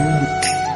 Ooh.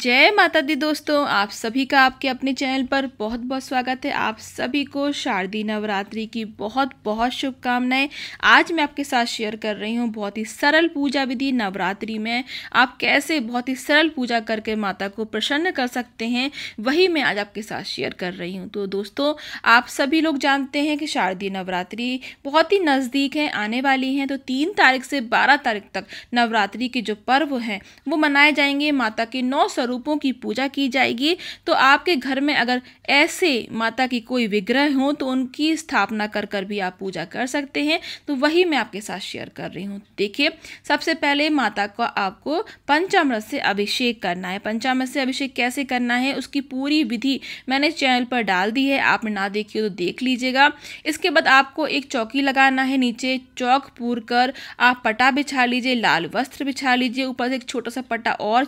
जय माता दी दोस्तों आप सभी का आपके अपने चैनल पर बहुत बहुत स्वागत है आप सभी को शारदीय नवरात्रि की बहुत बहुत शुभकामनाएं आज मैं आपके साथ शेयर कर रही हूँ बहुत ही सरल पूजा विधि नवरात्रि में आप कैसे बहुत ही सरल पूजा करके माता को प्रसन्न कर सकते हैं वही मैं आज आपके साथ शेयर कर रही हूँ तो दोस्तों आप सभी लोग जानते हैं कि शारदीय नवरात्रि बहुत ही नज़दीक है आने वाली हैं तो तीन तारीख से बारह तारीख तक नवरात्रि के जो पर्व हैं वो मनाए जाएंगे माता के नौ सौ स्वरूपों की पूजा की जाएगी तो आपके घर में अगर ऐसे माता की कोई विग्रह हो तो उनकी स्थापना कर कर भी आप पूजा कर सकते हैं तो वही मैं आपके साथ शेयर कर रही हूँ देखिए सबसे पहले माता को आपको पंचामृत से अभिषेक करना है पंचामृत से अभिषेक कैसे करना है उसकी पूरी विधि मैंने चैनल पर डाल दी है आप ना देखिए तो देख लीजिएगा इसके बाद आपको एक चौकी लगाना है नीचे चौक पूर कर आप पटा बिछा लीजिए लाल वस्त्र बिछा लीजिए ऊपर से एक छोटा सा पटा और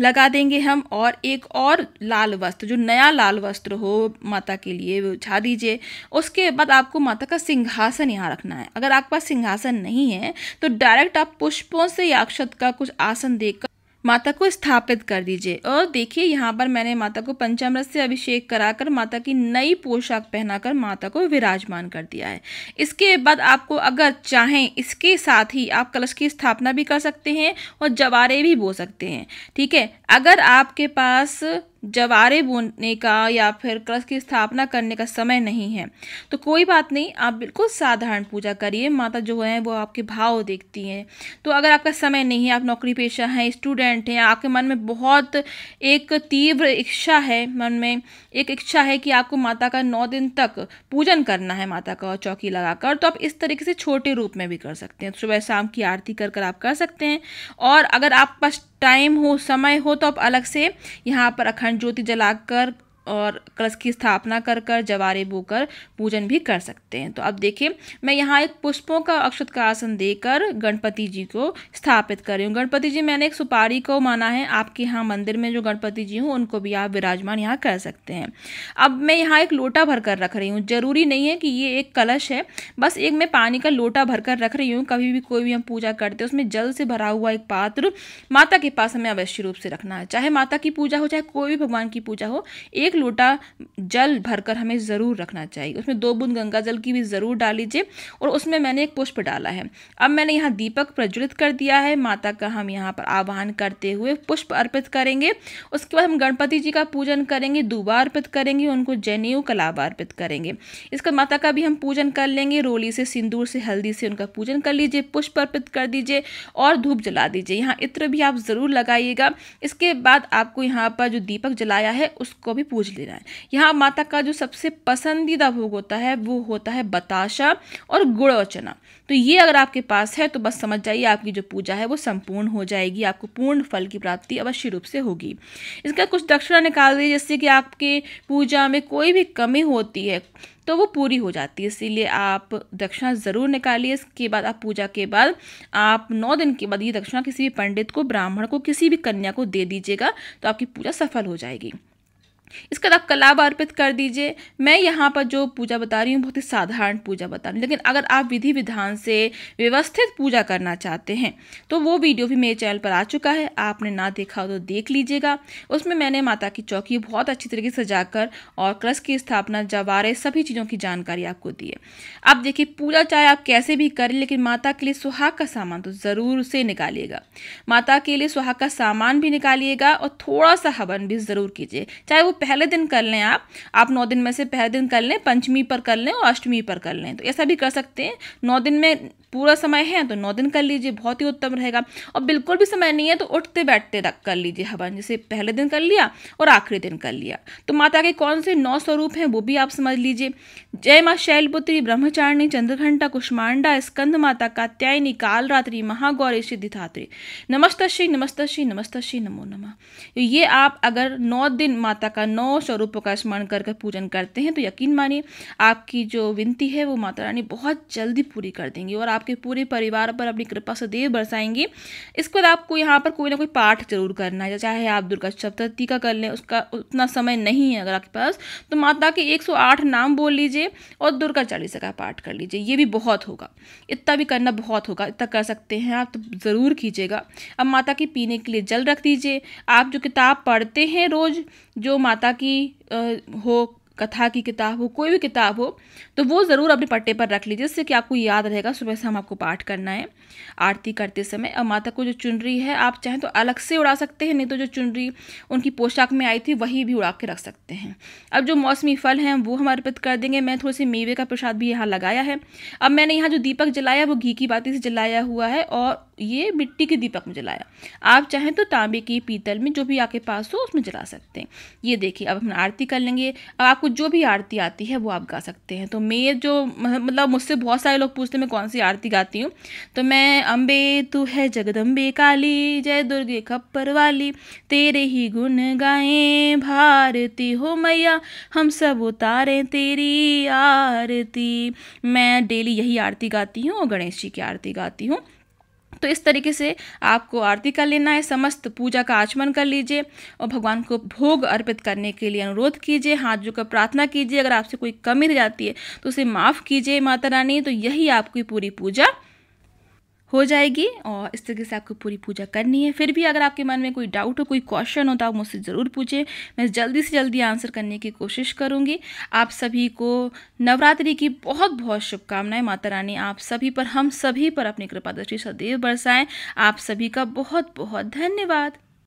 लगा देंगे हम और एक और लाल वस्त्र जो नया लाल वस्त्र हो माता के लिए वो छा दीजिए उसके बाद आपको माता का सिंहासन यहाँ रखना है अगर आपके पास सिंहासन नहीं है तो डायरेक्ट आप पुष्पों से या अक्षत का कुछ आसन देख माता को स्थापित कर दीजिए और देखिए यहाँ पर मैंने माता को पंचामृत से अभिषेक कराकर माता की नई पोशाक पहनाकर माता को विराजमान कर दिया है इसके बाद आपको अगर चाहें इसके साथ ही आप कलश की स्थापना भी कर सकते हैं और जवारे भी बो सकते हैं ठीक है अगर आपके पास जवारे बुनने का या फिर कलश की स्थापना करने का समय नहीं है तो कोई बात नहीं आप बिल्कुल साधारण पूजा करिए माता जो है वो आपके भाव देखती हैं तो अगर आपका समय नहीं है आप नौकरी पेशा हैं स्टूडेंट हैं आपके मन में बहुत एक तीव्र इच्छा है मन में एक इच्छा है कि आपको माता का नौ दिन तक पूजन करना है माता का चौकी लगाकर तो आप इस तरीके से छोटे रूप में भी कर सकते हैं सुबह शाम की आरती कर कर आप कर सकते हैं और अगर आप पास टाइम हो समय हो तो आप अलग से यहाँ पर अखंड ज्योति जलाकर और कलश की स्थापना कर कर जवारे बोकर पूजन भी कर सकते हैं तो अब देखिए मैं यहाँ एक पुष्पों का अक्षत का आसन देकर गणपति जी को स्थापित कर रही हूँ गणपति जी मैंने एक सुपारी को माना है आपके यहाँ मंदिर में जो गणपति जी हूँ उनको भी आप विराजमान यहाँ कर सकते हैं अब मैं यहाँ एक लोटा भर कर रख रही हूँ ज़रूरी नहीं है कि ये एक कलश है बस एक मैं पानी का लोटा भर कर रख रही हूँ कभी भी कोई भी हम पूजा करते हैं उसमें जल से भरा हुआ एक पात्र माता के पास हमें अवश्य रूप से रखना है चाहे माता की पूजा हो चाहे कोई भी भगवान की पूजा हो एक लोटा जल भरकर हमें ज़रूर रखना चाहिए उसमें दो बूंद गंगा जल की भी ज़रूर डाल लीजिए और उसमें मैंने एक पुष्प डाला है अब मैंने यहाँ दीपक प्रज्वलित कर दिया है माता का हम यहाँ पर आह्वान करते हुए पुष्प अर्पित करेंगे उसके बाद हम गणपति जी का पूजन करेंगे दुबा अर्पित करेंगे उनको जनेऊ कलाबा अर्पित करेंगे इसका माता का भी हम पूजन कर लेंगे रोली से सिंदूर से हल्दी से उनका पूजन कर लीजिए पुष्प अर्पित कर दीजिए और धूप जला दीजिए यहाँ इत्र भी आप ज़रूर लगाइएगा इसके बाद आपको यहाँ पर जो दीपक जलाया है उसको भी पूजन ले रहा है यहाँ माता का जो सबसे पसंदीदा भोग होता है वो होता है बताशा और गुड़ और चना तो ये अगर आपके पास है तो बस समझ जाइए आपकी जो पूजा है वो संपूर्ण हो जाएगी आपको पूर्ण फल की प्राप्ति अवश्य रूप से होगी इसका कुछ दक्षिणा निकाल दीजिए जिससे कि आपके पूजा में कोई भी कमी होती है तो वो पूरी हो जाती है इसीलिए आप दक्षिणा ज़रूर निकालिए इसके बाद आप पूजा के बाद आप नौ दिन के बाद ये दक्षिणा किसी भी पंडित को ब्राह्मण को किसी भी कन्या को दे दीजिएगा तो आपकी पूजा सफल हो जाएगी इसका आप कला अर्पित कर दीजिए मैं यहाँ पर जो पूजा बता रही हूँ बहुत ही साधारण पूजा बता रही हूँ लेकिन अगर आप विधि विधान से व्यवस्थित पूजा करना चाहते हैं तो वो वीडियो भी मेरे चैनल पर आ चुका है आपने ना देखा हो तो देख लीजिएगा उसमें मैंने माता की चौकी बहुत अच्छी तरीके से सजा और क्रस की स्थापना जवारे सभी चीज़ों की जानकारी आपको दी है अब देखिए पूजा चाहे आप कैसे भी करें लेकिन माता के लिए सुहाग का सामान तो ज़रूर से निकालिएगा माता के लिए सुहाग का सामान भी निकालिएगा और थोड़ा सा हवन भी ज़रूर कीजिए चाहे वो पहले दिन कर लें आप आप नौ दिन में से पहले दिन कर लें पंचमी पर कर लें और अष्टमी पर कर लें तो ऐसा भी कर सकते हैं नौ दिन में पूरा समय है तो नौ दिन कर लीजिए बहुत ही उत्तम रहेगा और बिल्कुल भी समय नहीं है तो उठते बैठते तक कर लीजिए हवन जैसे पहले दिन कर लिया और आखिरी दिन कर लिया तो माता के कौन से नौ स्वरूप हैं वो भी आप समझ लीजिए जय माँ शैलपुत्री ब्रह्मचारिणी चंद्रघंटा कुष्मांडा स्कंद माता कात्यायनी कालरात्रि महागौरी सिद्धिधात्री नमस्त श्री नमस्त श्री नमस्त श्री नमो नम तो ये आप अगर नौ दिन माता का नौ स्वरूपों का स्मरण कर कर पूजन करते हैं तो यकीन मानिए आपकी जो विनती है वो माता रानी बहुत जल्दी पूरी कर देंगी और आप आपके पूरे परिवार पर अपनी कृपा सदैव बरसाएंगी इसके बाद आपको यहाँ पर कोई ना कोई पाठ जरूर करना है चाहे आप दुर्गा सप्तती का कर लें उसका उतना समय नहीं है अगर आपके पास तो माता के 108 नाम बोल लीजिए और दुर्गा चालीसा का पाठ कर लीजिए ये भी बहुत होगा इतना भी करना बहुत होगा इतना कर सकते हैं आप तो ज़रूर कीजिएगा अब माता के पीने के लिए जल रख दीजिए आप जो किताब पढ़ते हैं रोज़ जो माता की हो कथा की किताब हो कोई भी किताब हो तो वो ज़रूर अपने पट्टे पर रख लीजिए जिससे कि आपको याद रहेगा सुबह से हम आपको पाठ करना है आरती करते समय और माता को जो चुनरी है आप चाहें तो अलग से उड़ा सकते हैं नहीं तो जो चुनरी उनकी पोशाक में आई थी वही भी उड़ा के रख सकते हैं अब जो मौसमी फल हैं वो हम अर्पित कर देंगे मैं थोड़े से मेवे का प्रसाद भी यहाँ लगाया है अब मैंने यहाँ जो दीपक जलाया वो घी की बाती से जलाया हुआ है और ये मिट्टी के दीपक में जलाया आप चाहें तो तांबे की पीतल में जो भी आपके पास हो उसमें जला सकते हैं ये देखिए अब हम आरती कर लेंगे अब आपको जो भी आरती आती है वो आप गा सकते हैं तो मैं जो मतलब मुझसे बहुत सारे लोग पूछते हैं मैं कौन सी आरती गाती हूँ तो मैं अम्बे तू है जगदम्बे काली जय दुर्गे खप्पर वाली तेरे ही गुण गाए भारती हो मैया हम सब उतारे तेरी आरती मैं डेली यही आरती गाती हूँ और गणेश जी की आरती गाती हूँ तो इस तरीके से आपको आरती कर लेना है समस्त पूजा का आचमन कर लीजिए और भगवान को भोग अर्पित करने के लिए अनुरोध कीजिए हाथ जोकर प्रार्थना कीजिए अगर आपसे कोई कमी रह जाती है तो उसे माफ़ कीजिए माता रानी तो यही आपकी पूरी पूजा हो जाएगी और इस तरीके से आपको पूरी पूजा करनी है फिर भी अगर आपके मन में कोई डाउट हो कोई क्वेश्चन हो तो आप मुझसे ज़रूर पूछें मैं जल्दी से जल्दी आंसर करने की कोशिश करूँगी आप सभी को नवरात्रि की बहुत बहुत शुभकामनाएं माता रानी आप सभी पर हम सभी पर अपनी कृपा दृष्टि सदैव बरसाएं आप सभी का बहुत बहुत धन्यवाद